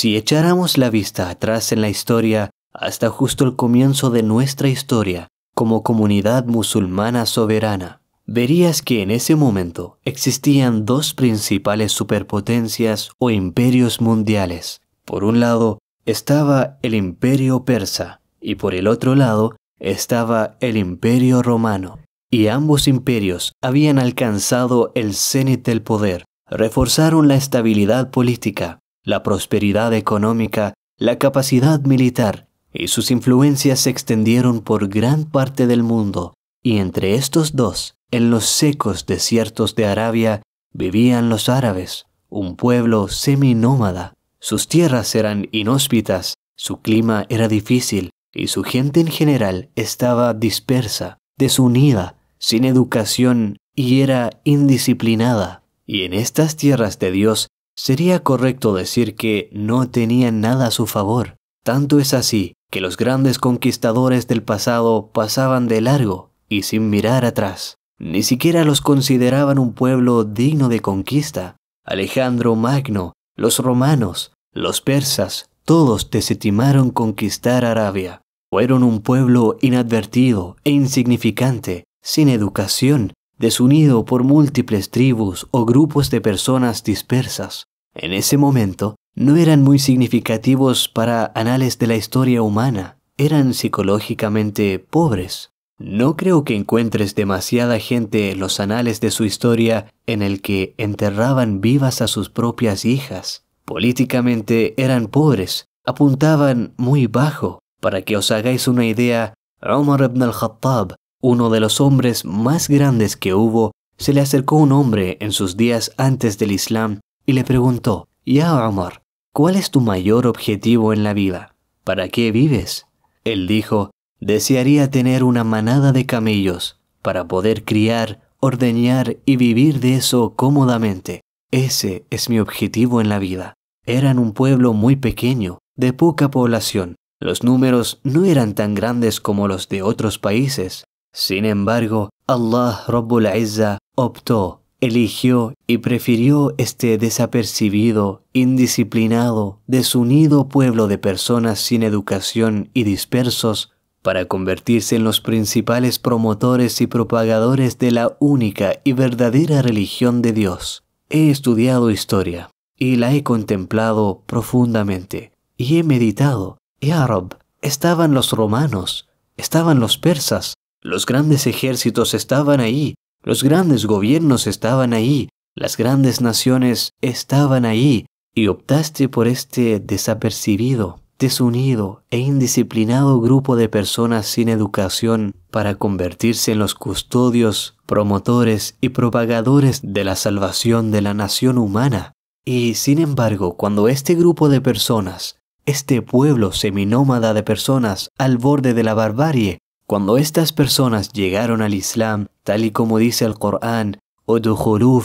Si echáramos la vista atrás en la historia, hasta justo el comienzo de nuestra historia como comunidad musulmana soberana, verías que en ese momento existían dos principales superpotencias o imperios mundiales. Por un lado estaba el imperio persa y por el otro lado estaba el imperio romano. Y ambos imperios habían alcanzado el cenit del poder, reforzaron la estabilidad política, la prosperidad económica, la capacidad militar y sus influencias se extendieron por gran parte del mundo, y entre estos dos, en los secos desiertos de Arabia, vivían los árabes, un pueblo seminómada. Sus tierras eran inhóspitas, su clima era difícil y su gente en general estaba dispersa, desunida, sin educación y era indisciplinada. Y en estas tierras de Dios Sería correcto decir que no tenían nada a su favor. Tanto es así que los grandes conquistadores del pasado pasaban de largo y sin mirar atrás. Ni siquiera los consideraban un pueblo digno de conquista. Alejandro Magno, los romanos, los persas, todos desestimaron conquistar Arabia. Fueron un pueblo inadvertido e insignificante, sin educación, desunido por múltiples tribus o grupos de personas dispersas en ese momento, no eran muy significativos para anales de la historia humana, eran psicológicamente pobres. No creo que encuentres demasiada gente en los anales de su historia en el que enterraban vivas a sus propias hijas. Políticamente eran pobres, apuntaban muy bajo. Para que os hagáis una idea, Omar ibn al-Khattab, uno de los hombres más grandes que hubo, se le acercó un hombre en sus días antes del Islam y le preguntó, Ya Omar, ¿cuál es tu mayor objetivo en la vida? ¿Para qué vives? Él dijo, desearía tener una manada de camellos para poder criar, ordeñar y vivir de eso cómodamente. Ese es mi objetivo en la vida. Eran un pueblo muy pequeño, de poca población. Los números no eran tan grandes como los de otros países. Sin embargo, Allah Rabbul Izza optó Eligió y prefirió este desapercibido, indisciplinado, desunido pueblo de personas sin educación y dispersos para convertirse en los principales promotores y propagadores de la única y verdadera religión de Dios. He estudiado historia y la he contemplado profundamente y he meditado. Y Arab, estaban los romanos, estaban los persas, los grandes ejércitos estaban ahí los grandes gobiernos estaban ahí, las grandes naciones estaban ahí, y optaste por este desapercibido, desunido e indisciplinado grupo de personas sin educación para convertirse en los custodios, promotores y propagadores de la salvación de la nación humana. Y sin embargo, cuando este grupo de personas, este pueblo seminómada de personas al borde de la barbarie, cuando estas personas llegaron al Islam, tal y como dice el Corán, cuando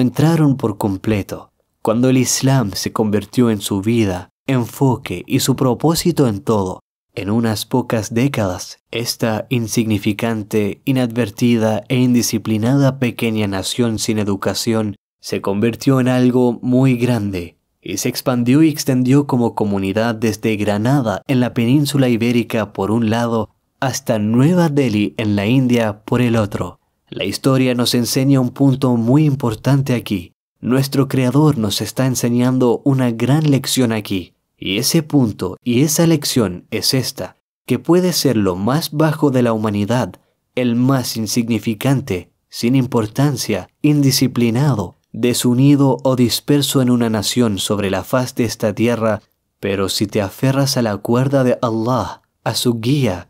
entraron por completo, cuando el Islam se convirtió en su vida, enfoque y su propósito en todo, en unas pocas décadas, esta insignificante, inadvertida e indisciplinada pequeña nación sin educación se convirtió en algo muy grande, y se expandió y extendió como comunidad desde Granada en la península ibérica por un lado hasta Nueva Delhi en la India por el otro. La historia nos enseña un punto muy importante aquí. Nuestro Creador nos está enseñando una gran lección aquí. Y ese punto y esa lección es esta, que puede ser lo más bajo de la humanidad, el más insignificante, sin importancia, indisciplinado, desunido o disperso en una nación sobre la faz de esta tierra, pero si te aferras a la cuerda de Allah, a su guía,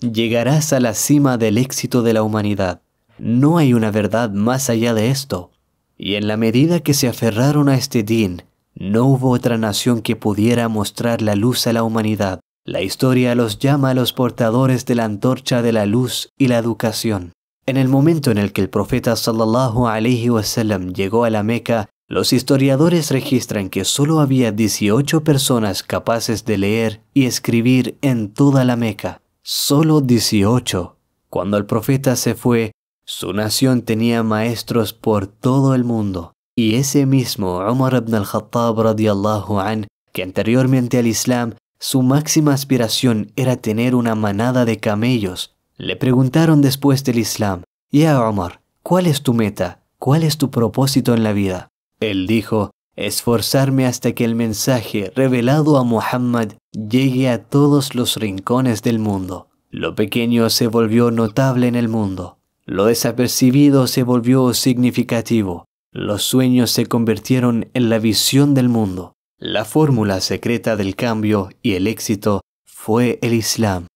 llegarás a la cima del éxito de la humanidad. No hay una verdad más allá de esto. Y en la medida que se aferraron a este din, no hubo otra nación que pudiera mostrar la luz a la humanidad. La historia los llama a los portadores de la antorcha de la luz y la educación. En el momento en el que el profeta sallallahu alaihi wasallam llegó a la Meca, los historiadores registran que solo había 18 personas capaces de leer y escribir en toda la Meca. Solo 18. Cuando el profeta se fue, su nación tenía maestros por todo el mundo. Y ese mismo Umar ibn al-Khattab radiallahu an, que anteriormente al Islam, su máxima aspiración era tener una manada de camellos, le preguntaron después del Islam, Ya Omar, ¿cuál es tu meta? ¿Cuál es tu propósito en la vida? Él dijo, esforzarme hasta que el mensaje revelado a Muhammad llegue a todos los rincones del mundo. Lo pequeño se volvió notable en el mundo, lo desapercibido se volvió significativo, los sueños se convirtieron en la visión del mundo. La fórmula secreta del cambio y el éxito fue el Islam.